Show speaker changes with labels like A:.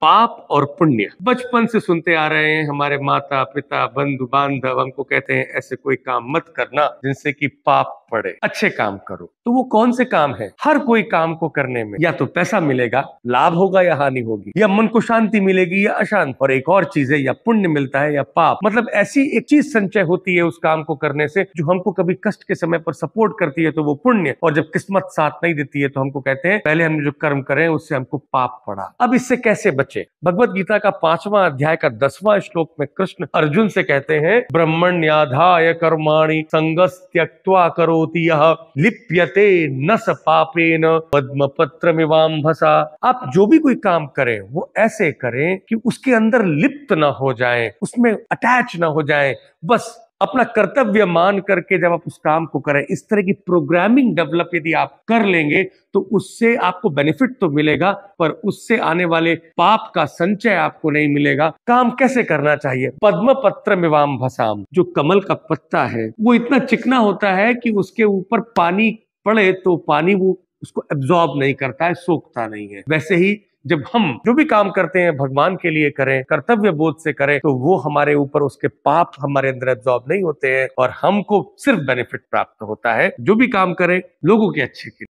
A: पाप और पुण्य बचपन से सुनते आ रहे हैं हमारे माता पिता बंधु बांधव हमको कहते हैं ऐसे कोई काम मत करना जिनसे कि पाप पड़े अच्छे काम करो तो वो कौन से काम है हर कोई काम को करने में या तो पैसा मिलेगा लाभ होगा या हानि होगी या मन को शांति मिलेगी या अशांति और एक और चीज है या पुण्य मिलता है या पाप मतलब ऐसी एक चीज संचय होती है उस काम को करने से जो हमको कभी कष्ट के समय पर सपोर्ट करती है तो वो पुण्य और जब किस्मत साथ नहीं देती है तो हमको कहते हैं पहले हमने जो कर्म करे उससे हमको पाप पड़ा अब इससे कैसे बचे भगवत गीता का पांचवा अध्याय का दसवां श्लोक में कृष्ण अर्जुन से कहते हैं ब्रह्मण्याधाय कर्माणी संगस त्यक्वा करो करोति यह लिप्यते न स पापेन पद्म पत्र भसा आप जो भी कोई काम करें वो ऐसे करें कि उसके अंदर लिप्त ना हो जाए उसमें अटैच ना हो जाए बस अपना कर्तव्य मान करके जब आप उस काम को करें इस तरह की प्रोग्रामिंग डेवलप यदि आप कर लेंगे तो उससे आपको बेनिफिट तो मिलेगा पर उससे आने वाले पाप का संचय आपको नहीं मिलेगा काम कैसे करना चाहिए पद्म पत्र मिवाम भसाम जो कमल का पत्ता है वो इतना चिकना होता है कि उसके ऊपर पानी पड़े तो पानी वो उसको एब्जॉर्ब नहीं करता है सोखता नहीं है वैसे ही जब हम जो भी काम करते हैं भगवान के लिए करें कर्तव्य बोध से करें तो वो हमारे ऊपर उसके पाप हमारे अंदर एब्जॉर्ब नहीं होते हैं और हमको सिर्फ बेनिफिट प्राप्त होता है जो भी काम करें लोगों के अच्छे के